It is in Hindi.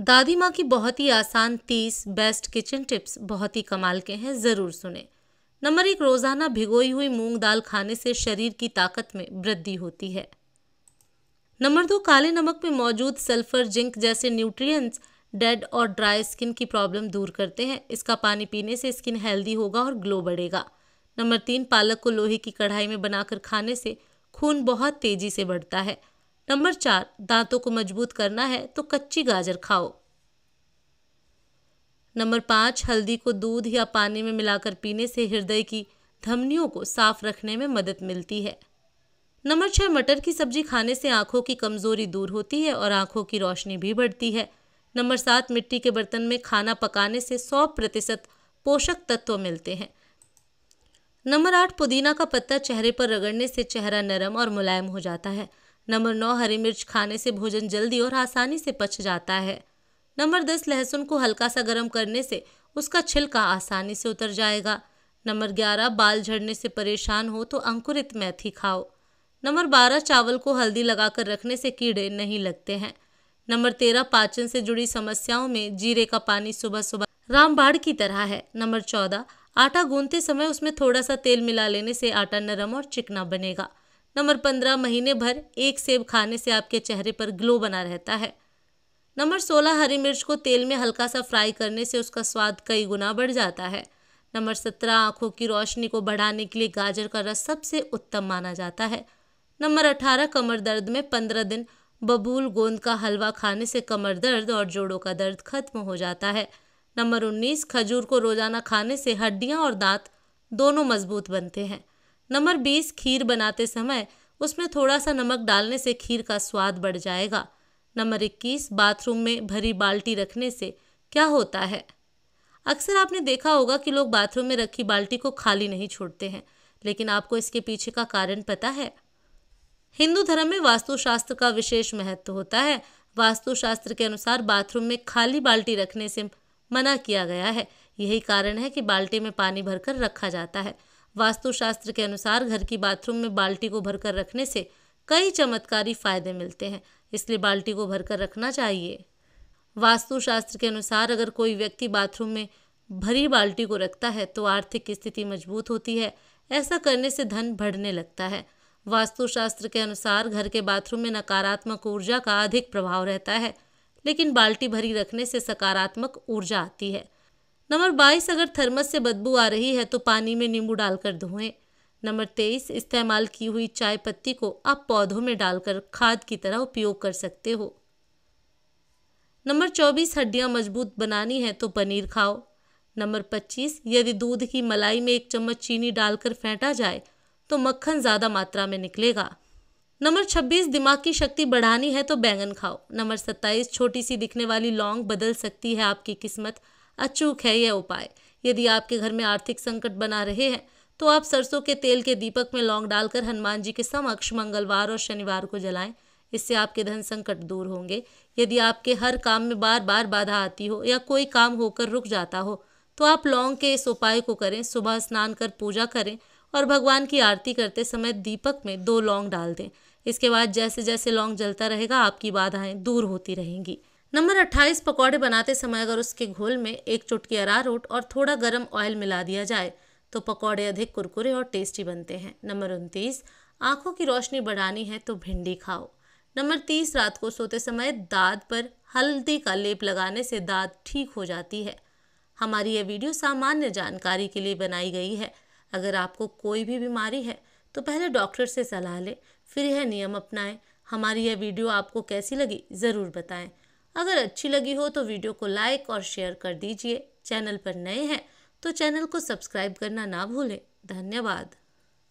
दादी माँ की बहुत ही आसान तीस बेस्ट किचन टिप्स बहुत ही कमाल के हैं ज़रूर सुने नंबर एक रोज़ाना भिगोई हुई मूंग दाल खाने से शरीर की ताकत में वृद्धि होती है नंबर दो काले नमक में मौजूद सल्फर जिंक जैसे न्यूट्रिएंट्स डेड और ड्राई स्किन की प्रॉब्लम दूर करते हैं इसका पानी पीने से स्किन हेल्दी होगा और ग्लो बढ़ेगा नंबर तीन पालक को लोहे की कढ़ाई में बनाकर खाने से खून बहुत तेज़ी से बढ़ता है नंबर चार दांतों को मजबूत करना है तो कच्ची गाजर खाओ नंबर पाँच हल्दी को दूध या पानी में मिलाकर पीने से हृदय की धमनियों को साफ रखने में मदद मिलती है नंबर छः मटर की सब्जी खाने से आंखों की कमजोरी दूर होती है और आंखों की रोशनी भी बढ़ती है नंबर सात मिट्टी के बर्तन में खाना पकाने से सौ प्रतिशत पोषक तत्व मिलते हैं नंबर आठ पुदीना का पत्ता चेहरे पर रगड़ने से चेहरा नरम और मुलायम हो जाता है नंबर नौ हरी मिर्च खाने से भोजन जल्दी और आसानी से पच जाता है नंबर दस लहसुन को हल्का सा गर्म करने से उसका छिलका आसानी से उतर जाएगा नंबर ग्यारह बाल झड़ने से परेशान हो तो अंकुरित मेथी खाओ नंबर बारह चावल को हल्दी लगाकर रखने से कीड़े नहीं लगते हैं नंबर तेरह पाचन से जुड़ी समस्याओं में जीरे का पानी सुबह सुबह रामबाड़ की तरह है नंबर चौदह आटा गूंधते समय उसमें थोड़ा सा तेल मिला लेने से आटा नरम और चिकना बनेगा नंबर पंद्रह महीने भर एक सेब खाने से आपके चेहरे पर ग्लो बना रहता है नंबर सोलह हरी मिर्च को तेल में हल्का सा फ्राई करने से उसका स्वाद कई गुना बढ़ जाता है नंबर सत्रह आँखों की रोशनी को बढ़ाने के लिए गाजर का रस सबसे उत्तम माना जाता है नंबर अठारह कमर दर्द में पंद्रह दिन बबूल गोंद का हलवा खाने से कमर दर्द और जोड़ों का दर्द खत्म हो जाता है नंबर उन्नीस खजूर को रोजाना खाने से हड्डियाँ और दांत दोनों मजबूत बनते हैं नंबर बीस खीर बनाते समय उसमें थोड़ा सा नमक डालने से खीर का स्वाद बढ़ जाएगा नंबर इक्कीस बाथरूम में भरी बाल्टी रखने से क्या होता है अक्सर आपने देखा होगा कि लोग बाथरूम में रखी बाल्टी को खाली नहीं छोड़ते हैं लेकिन आपको इसके पीछे का कारण पता है हिंदू धर्म में वास्तुशास्त्र का विशेष महत्व होता है वास्तुशास्त्र के अनुसार बाथरूम में खाली बाल्टी रखने से मना किया गया है यही कारण है कि बाल्टी में पानी भरकर रखा जाता है वास्तुशास्त्र के अनुसार घर की बाथरूम में बाल्टी को भरकर रखने से कई चमत्कारी फायदे मिलते हैं इसलिए बाल्टी को भरकर रखना चाहिए वास्तुशास्त्र के अनुसार अगर कोई व्यक्ति बाथरूम में भरी बाल्टी को रखता है तो आर्थिक स्थिति मजबूत होती है ऐसा करने से धन बढ़ने लगता है वास्तुशास्त्र के अनुसार घर के बाथरूम में नकारात्मक ऊर्जा का अधिक प्रभाव रहता है लेकिन बाल्टी भरी रखने से सकारात्मक ऊर्जा आती है नंबर बाईस अगर थर्मस से बदबू आ रही है तो पानी में नींबू डालकर धोएं नंबर तेईस इस्तेमाल की हुई चाय पत्ती को आप पौधों में डालकर खाद की तरह उपयोग कर सकते हो नंबर चौबीस हड्डियाँ मजबूत बनानी है तो पनीर खाओ नंबर पच्चीस यदि दूध की मलाई में एक चम्मच चीनी डालकर फेंटा जाए तो मक्खन ज़्यादा मात्रा में निकलेगा नंबर छब्बीस दिमाग की शक्ति बढ़ानी है तो बैंगन खाओ नंबर सत्ताईस छोटी सी दिखने वाली लौंग बदल सकती है आपकी किस्मत अचूक है यह उपाय यदि आपके घर में आर्थिक संकट बना रहे हैं तो आप सरसों के तेल के दीपक में लौंग डालकर हनुमान जी के समक्ष मंगलवार और शनिवार को जलाएं इससे आपके धन संकट दूर होंगे यदि आपके हर काम में बार बार बाधा आती हो या कोई काम होकर रुक जाता हो तो आप लौंग के इस उपाय को करें सुबह स्नान कर पूजा करें और भगवान की आरती करते समय दीपक में दो लौंग डाल दें इसके बाद जैसे जैसे लौंग जलता रहेगा आपकी बाधाएं दूर होती रहेंगी नंबर 28 पकौड़े बनाते समय अगर उसके घोल में एक चुटकी अरारोट और थोड़ा गर्म ऑयल मिला दिया जाए तो पकौड़े अधिक कुरकुरे और टेस्टी बनते हैं नंबर उनतीस आँखों की रोशनी बढ़ानी है तो भिंडी खाओ नंबर तीस रात को सोते समय दांत पर हल्दी का लेप लगाने से दाँत ठीक हो जाती है हमारी यह वीडियो सामान्य जानकारी के लिए बनाई गई है अगर आपको कोई भी बीमारी है तो पहले डॉक्टर से सलाह लें फिर यह नियम अपनाएं हमारी यह वीडियो आपको कैसी लगी ज़रूर बताएं अगर अच्छी लगी हो तो वीडियो को लाइक और शेयर कर दीजिए चैनल पर नए हैं तो चैनल को सब्सक्राइब करना ना भूलें धन्यवाद